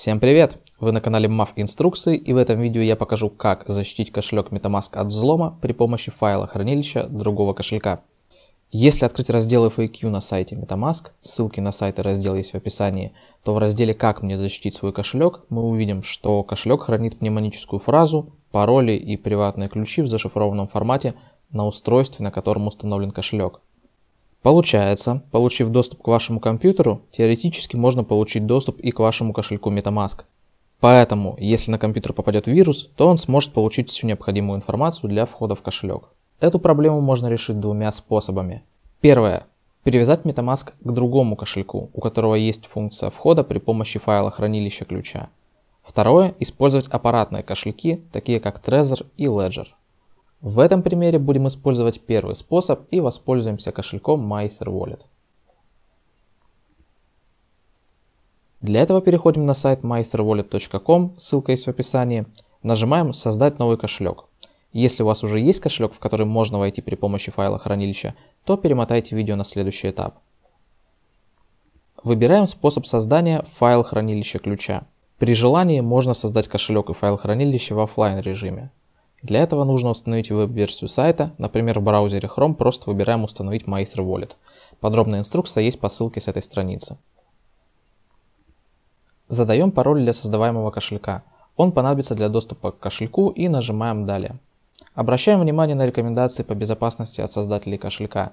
Всем привет! Вы на канале MAF Инструкции и в этом видео я покажу, как защитить кошелек MetaMask от взлома при помощи файла хранилища другого кошелька. Если открыть раздел FAQ на сайте MetaMask, ссылки на сайт и раздел есть в описании, то в разделе «Как мне защитить свой кошелек» мы увидим, что кошелек хранит пневмоническую фразу, пароли и приватные ключи в зашифрованном формате на устройстве, на котором установлен кошелек. Получается, получив доступ к вашему компьютеру, теоретически можно получить доступ и к вашему кошельку MetaMask. Поэтому, если на компьютер попадет вирус, то он сможет получить всю необходимую информацию для входа в кошелек. Эту проблему можно решить двумя способами. Первое. Перевязать MetaMask к другому кошельку, у которого есть функция входа при помощи файла хранилища ключа. Второе. Использовать аппаратные кошельки, такие как Trezor и Ledger. В этом примере будем использовать первый способ и воспользуемся кошельком MyEtherWallet. Для этого переходим на сайт myetherwallet.com, ссылка есть в описании, нажимаем «Создать новый кошелек». Если у вас уже есть кошелек, в который можно войти при помощи файла хранилища, то перемотайте видео на следующий этап. Выбираем способ создания файл хранилища ключа. При желании можно создать кошелек и файл хранилища в офлайн режиме. Для этого нужно установить веб-версию сайта, например, в браузере Chrome просто выбираем «Установить MyEther Wallet». Подробная инструкция есть по ссылке с этой страницы. Задаем пароль для создаваемого кошелька. Он понадобится для доступа к кошельку и нажимаем «Далее». Обращаем внимание на рекомендации по безопасности от создателей кошелька.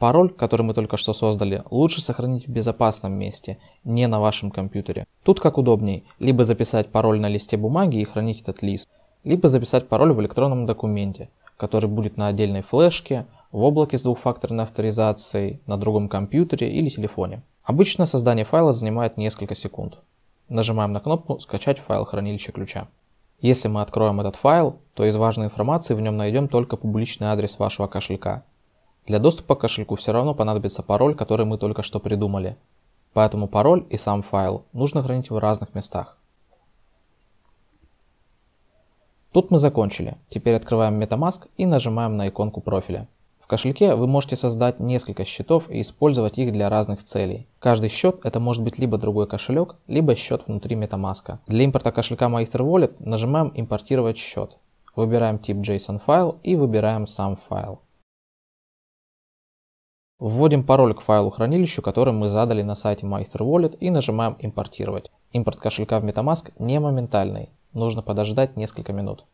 Пароль, который мы только что создали, лучше сохранить в безопасном месте, не на вашем компьютере. Тут как удобней, либо записать пароль на листе бумаги и хранить этот лист – либо записать пароль в электронном документе, который будет на отдельной флешке, в облаке с двухфакторной авторизацией, на другом компьютере или телефоне. Обычно создание файла занимает несколько секунд. Нажимаем на кнопку «Скачать файл хранилища ключа». Если мы откроем этот файл, то из важной информации в нем найдем только публичный адрес вашего кошелька. Для доступа к кошельку все равно понадобится пароль, который мы только что придумали. Поэтому пароль и сам файл нужно хранить в разных местах. Тут мы закончили. Теперь открываем MetaMask и нажимаем на иконку профиля. В кошельке вы можете создать несколько счетов и использовать их для разных целей. Каждый счет это может быть либо другой кошелек, либо счет внутри MetaMask. Для импорта кошелька MyEtherWallet нажимаем «Импортировать счет». Выбираем тип JSON файл и выбираем сам файл. Вводим пароль к файлу хранилищу, который мы задали на сайте MyEtherWallet и нажимаем «Импортировать». Импорт кошелька в MetaMask не моментальный нужно подождать несколько минут.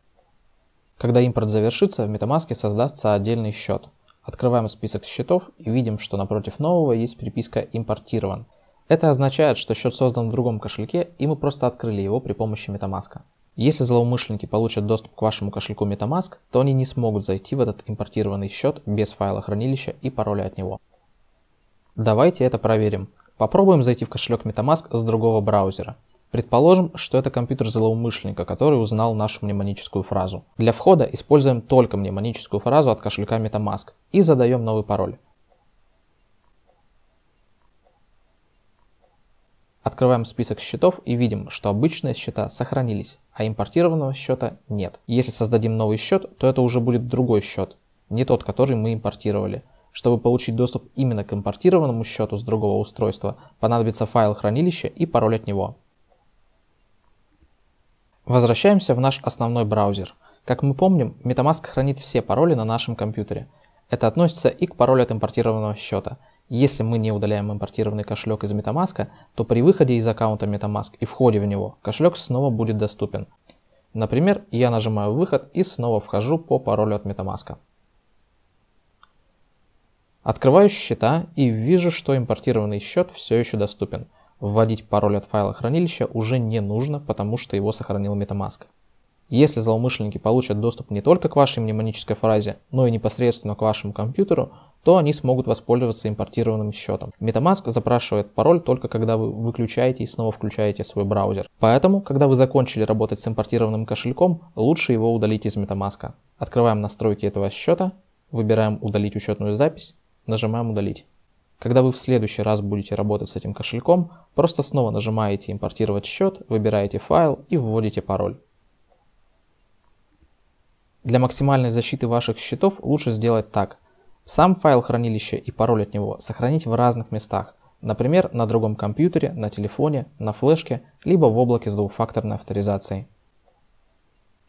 Когда импорт завершится, в MetaMask создастся отдельный счет. Открываем список счетов и видим, что напротив нового есть приписка «Импортирован». Это означает, что счет создан в другом кошельке, и мы просто открыли его при помощи MetaMask. Если злоумышленники получат доступ к вашему кошельку MetaMask, то они не смогут зайти в этот импортированный счет без файла хранилища и пароля от него. Давайте это проверим. Попробуем зайти в кошелек MetaMask с другого браузера – Предположим, что это компьютер злоумышленника, который узнал нашу мнемоническую фразу. Для входа используем только мнемоническую фразу от кошелька MetaMask и задаем новый пароль. Открываем список счетов и видим, что обычные счета сохранились, а импортированного счета нет. Если создадим новый счет, то это уже будет другой счет, не тот, который мы импортировали. Чтобы получить доступ именно к импортированному счету с другого устройства, понадобится файл хранилища и пароль от него. Возвращаемся в наш основной браузер. Как мы помним, MetaMask хранит все пароли на нашем компьютере. Это относится и к паролю от импортированного счета. Если мы не удаляем импортированный кошелек из MetaMask, то при выходе из аккаунта MetaMask и входе в него кошелек снова будет доступен. Например, я нажимаю «Выход» и снова вхожу по паролю от MetaMask. Открываю счета и вижу, что импортированный счет все еще доступен – вводить пароль от файла хранилища уже не нужно, потому что его сохранил MetaMask. Если злоумышленники получат доступ не только к вашей мнемонической фразе, но и непосредственно к вашему компьютеру, то они смогут воспользоваться импортированным счетом. MetaMask запрашивает пароль только когда вы выключаете и снова включаете свой браузер. Поэтому, когда вы закончили работать с импортированным кошельком, лучше его удалить из MetaMask. Открываем настройки этого счета, выбираем «Удалить учетную запись», нажимаем «Удалить». Когда вы в следующий раз будете работать с этим кошельком, просто снова нажимаете «Импортировать счет», выбираете «Файл» и вводите пароль. Для максимальной защиты ваших счетов лучше сделать так. Сам файл хранилища и пароль от него сохранить в разных местах, например, на другом компьютере, на телефоне, на флешке, либо в облаке с двухфакторной авторизацией.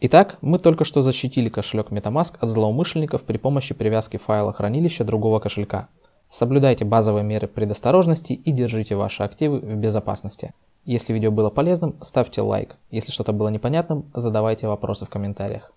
Итак, мы только что защитили кошелек MetaMask от злоумышленников при помощи привязки файла хранилища другого кошелька. Соблюдайте базовые меры предосторожности и держите ваши активы в безопасности. Если видео было полезным, ставьте лайк. Если что-то было непонятным, задавайте вопросы в комментариях.